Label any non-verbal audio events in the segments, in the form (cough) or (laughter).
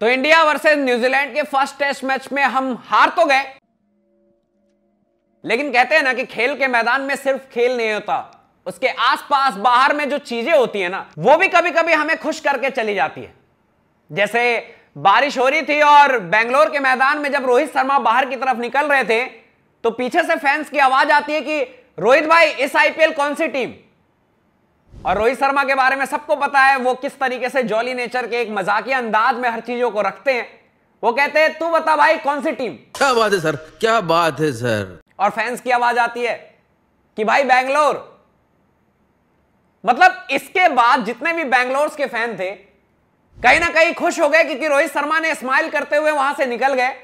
तो India versus New Zealand के first test match में हम हार तो गए लेकिन कहते हैं ना कि खेल के मैदान में सिर्फ खेल नहीं होता उसके आसपास बाहर में जो चीजें होती है ना वो भी कभी कभी हमें खुश करके चली जाती है जैसे बारिश हो रही थी और बेंगलोर के मैदान में जब रोहित शर्मा बाहर की तरफ निकल रहे थे तो पीछे से फैंस की आवाज आती है कि रोहित भाई इस आईपीएल कौन सी टीम और रोहित शर्मा के बारे में सबको पता है वो किस तरीके से जॉली नेचर के एक मजाकिया अंदाज में हर चीजों को रखते हैं वो कहते हैं तू बता भाई कौन सी टीम क्या बात है सर क्या बात है सर और फैंस की आवाज आती है कि भाई बैंगलोर मतलब इसके बाद जितने भी बैंगलोर के फैन थे कहीं ना कहीं खुश हो गए क्योंकि रोहित शर्मा ने स्माइल करते हुए वहां से निकल गए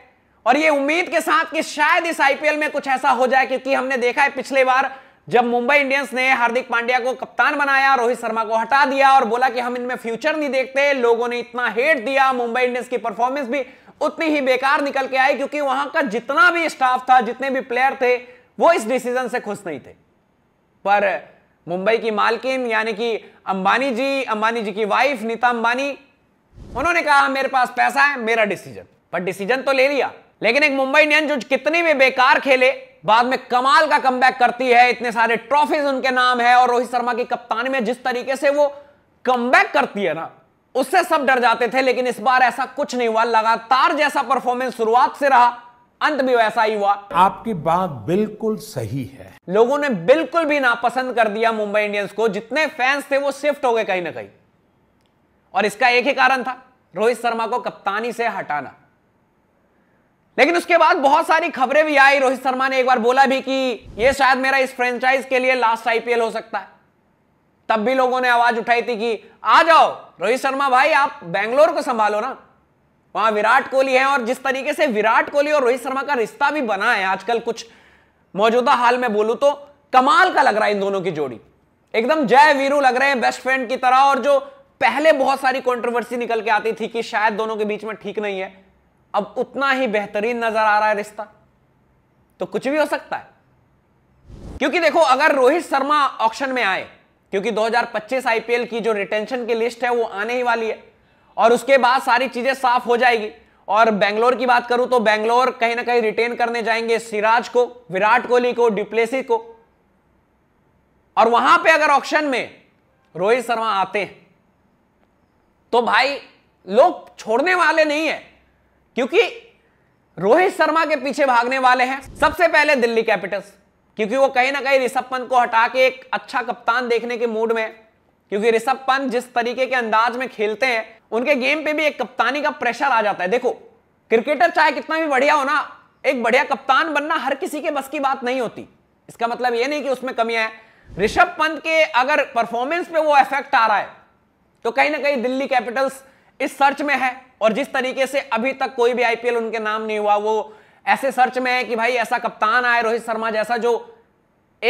और ये उम्मीद के साथ कि शायद इस आईपीएल में कुछ ऐसा हो जाए क्योंकि हमने देखा है पिछले बार जब मुंबई इंडियंस ने हार्दिक पांड्या को कप्तान बनाया रोहित शर्मा को हटा दिया और बोला कि हम इनमें फ्यूचर नहीं देखते लोगों ने इतना हेट दिया मुंबई इंडियंस की परफॉर्मेंस भी उतनी ही बेकार निकल के आई क्योंकि वहां का जितना भी स्टाफ था जितने भी प्लेयर थे वो इस डिसीजन से खुश नहीं थे पर मुंबई की मालकिन यानी कि अंबानी जी अंबानी जी की वाइफ नीता अंबानी उन्होंने कहा मेरे पास पैसा है मेरा डिसीजन पर डिसीजन तो ले लिया लेकिन एक मुंबई इंडियन जो कितने भी बेकार खेले बाद में कमाल का कम करती है इतने सारे ट्रॉफीज उनके नाम है और रोहित शर्मा की कप्तानी में जिस तरीके से वो कम करती है ना उससे सब डर जाते थे लेकिन इस बार ऐसा कुछ नहीं हुआ लगातार जैसा परफॉर्मेंस शुरुआत से रहा अंत भी वैसा ही हुआ आपकी बात बिल्कुल सही है लोगों ने बिल्कुल भी नापसंद कर दिया मुंबई इंडियंस को जितने फैंस थे वो शिफ्ट हो गए कहीं ना कहीं और इसका एक ही कारण था रोहित शर्मा को कप्तानी से हटाना लेकिन उसके बाद बहुत सारी खबरें भी आई रोहित शर्मा ने एक बार बोला भी कि यह शायद मेरा इस फ्रेंचाइज के लिए लास्ट आईपीएल हो सकता है तब भी लोगों ने आवाज उठाई थी कि आ जाओ रोहित शर्मा भाई आप बैंगलोर को संभालो ना वहां विराट कोहली है और जिस तरीके से विराट कोहली और रोहित शर्मा का रिश्ता भी बना है आजकल कुछ मौजूदा हाल में बोलू तो कमाल का लग रहा है इन दोनों की जोड़ी एकदम जय वीरू लग रहे हैं बेस्ट फ्रेंड की तरह और जो पहले बहुत सारी कंट्रोवर्सी निकल के आती थी कि शायद दोनों के बीच में ठीक नहीं है अब उतना ही बेहतरीन नजर आ रहा है रिश्ता तो कुछ भी हो सकता है क्योंकि देखो अगर रोहित शर्मा ऑप्शन में आए क्योंकि 2025 आईपीएल की जो रिटेंशन की लिस्ट है वो आने ही वाली है और उसके बाद सारी चीजें साफ हो जाएगी और बेंगलोर की बात करूं तो बेंगलोर कहीं ना कहीं रिटेन करने जाएंगे सिराज को विराट कोहली को डिप्लेसी को और वहां पे अगर ऑप्शन में रोहित शर्मा आते हैं तो भाई लोग छोड़ने वाले नहीं है क्योंकि रोहित शर्मा के पीछे भागने वाले हैं सबसे पहले दिल्ली कैपिटल्स क्योंकि वो कहीं ना कहीं ऋषभ पंत को हटा के एक अच्छा कप्तान देखने के मूड में क्योंकि ऋषभ पंत जिस तरीके के अंदाज में खेलते हैं उनके गेम पे भी एक कप्तानी का प्रेशर आ जाता है देखो क्रिकेटर चाहे कितना भी बढ़िया हो ना एक बढ़िया कप्तान बनना हर किसी के बस की बात नहीं होती इसका मतलब यह नहीं कि उसमें कमियां हैं ऋषभ पंत के अगर परफॉर्मेंस पे वो इफेक्ट आ रहा है तो कहीं ना कहीं दिल्ली कैपिटल्स इस सर्च में है और जिस तरीके से अभी तक कोई भी आईपीएल उनके नाम नहीं हुआ वो ऐसे सर्च में है कि भाई ऐसा कप्तान आए रोहित शर्मा जैसा जो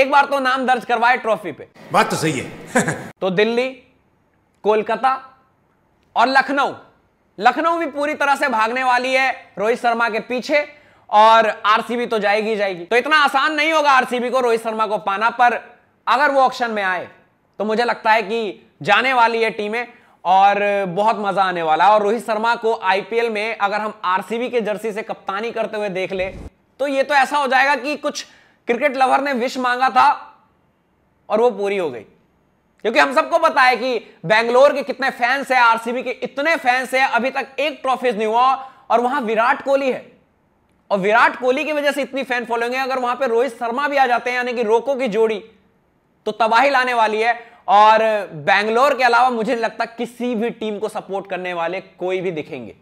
एक बार तो नाम दर्ज करवाए ट्रॉफी पे बात तो सही है (laughs) तो दिल्ली कोलकाता और लखनऊ लखनऊ भी पूरी तरह से भागने वाली है रोहित शर्मा के पीछे और आरसीबी तो जाएगी जाएगी तो इतना आसान नहीं होगा आरसीबी को रोहित शर्मा को पाना पर अगर वो ऑप्शन में आए तो मुझे लगता है कि जाने वाली है टीमें और बहुत मजा आने वाला और रोहित शर्मा को आईपीएल में अगर हम आरसीबी के जर्सी से कप्तानी करते हुए देख ले तो ये तो ऐसा हो जाएगा कि कुछ क्रिकेट लवर ने विश मांगा था और वो पूरी हो गई क्योंकि हम सबको पता है कि बेंगलोर के कितने फैंस है आरसीबी के इतने फैंस है अभी तक एक ट्रॉफीज नहीं हुआ और वहां विराट कोहली है और विराट कोहली की वजह से इतनी फैन फॉलोइंग है अगर वहां पर रोहित शर्मा भी आ जाते हैं यानी कि रोको की जोड़ी तो तबाही लाने वाली है और बैंगलोर के अलावा मुझे लगता किसी भी टीम को सपोर्ट करने वाले कोई भी दिखेंगे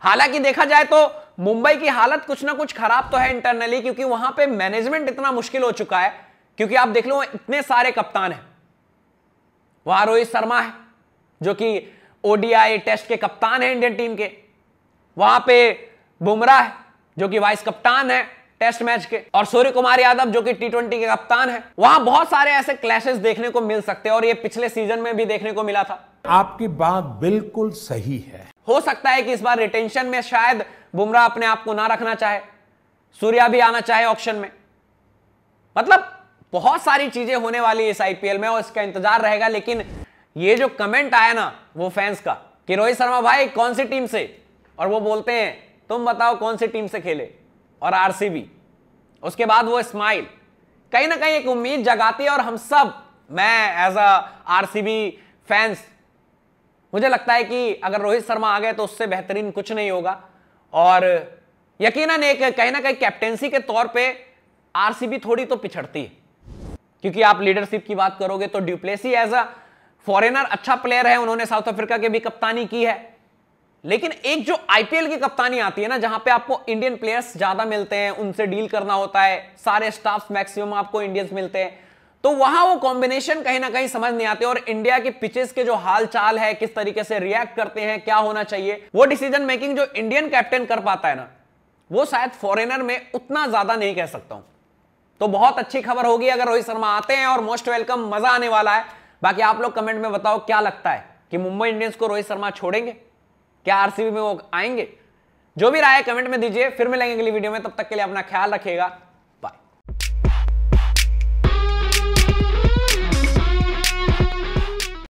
हालांकि देखा जाए तो मुंबई की हालत कुछ ना कुछ खराब तो है इंटरनली क्योंकि वहां पे मैनेजमेंट इतना मुश्किल हो चुका है क्योंकि आप देख लो इतने सारे कप्तान हैं वहां रोहित शर्मा है जो कि ओडीआई टेस्ट के कप्तान है इंडियन टीम के वहां पे बुमराह है जो कि वाइस कप्तान है टेस्ट मैच के और सूर्य कुमार यादव जो कि टी ट्वेंटी के कप्तान है वहां बहुत सारे ऐसे क्लैशेस देखने को मिल सकते हैं और ये पिछले सीजन में भी देखने को मिला था आपकी बात बिल्कुल सही है हो सकता है कि इस बार रिटेंशन में शायद बुमराह अपने आप को ना रखना चाहे सूर्या भी आना चाहे ऑप्शन में मतलब बहुत सारी चीजें होने वाली है इस आईपीएल में और इसका इंतजार रहेगा लेकिन ये जो कमेंट आया ना वो फैंस का कि रोहित शर्मा भाई कौन सी टीम से और वो बोलते हैं तुम बताओ कौन सी टीम से खेले और आरसीबी उसके बाद वो स्माइल कहीं ना कहीं एक उम्मीद जगाती है और हम सब मैं एज अ आरसीबी फैंस मुझे लगता है कि अगर रोहित शर्मा आ गए तो उससे बेहतरीन कुछ नहीं होगा और यकीनन एक कहीं ना कहीं कैप्टेंसी के तौर पे आरसीबी थोड़ी तो पिछड़ती है क्योंकि आप लीडरशिप की बात करोगे तो ड्यूप्लेसी एज अ फॉरेनर अच्छा प्लेयर है उन्होंने साउथ अफ्रीका की भी कप्तानी की है लेकिन एक जो आईपीएल की कप्तानी आती है ना जहां पे आपको इंडियन प्लेयर्स ज्यादा मिलते हैं उनसे डील करना होता है सारे स्टाफ मैक्सिमम आपको इंडियंस मिलते हैं तो वहां वो कॉम्बिनेशन कहीं ना कहीं समझ नहीं आते और इंडिया के पिचेस के जो हाल चाल है किस तरीके से रिएक्ट करते हैं क्या होना चाहिए वो डिसीजन मेकिंग जो इंडियन कैप्टन कर पाता है ना वो शायद फॉरेनर में उतना ज्यादा नहीं कह सकता हूं तो बहुत अच्छी खबर होगी अगर रोहित शर्मा आते हैं और मोस्ट वेलकम मजा आने वाला है बाकी आप लोग कमेंट में बताओ क्या लगता है कि मुंबई इंडियंस को रोहित शर्मा छोड़ेंगे क्या आरसीबी में वो आएंगे जो भी राय कमेंट में दीजिए फिर मिलेंगे अगली वीडियो में तब तक के लिए अपना ख्याल रखिएगा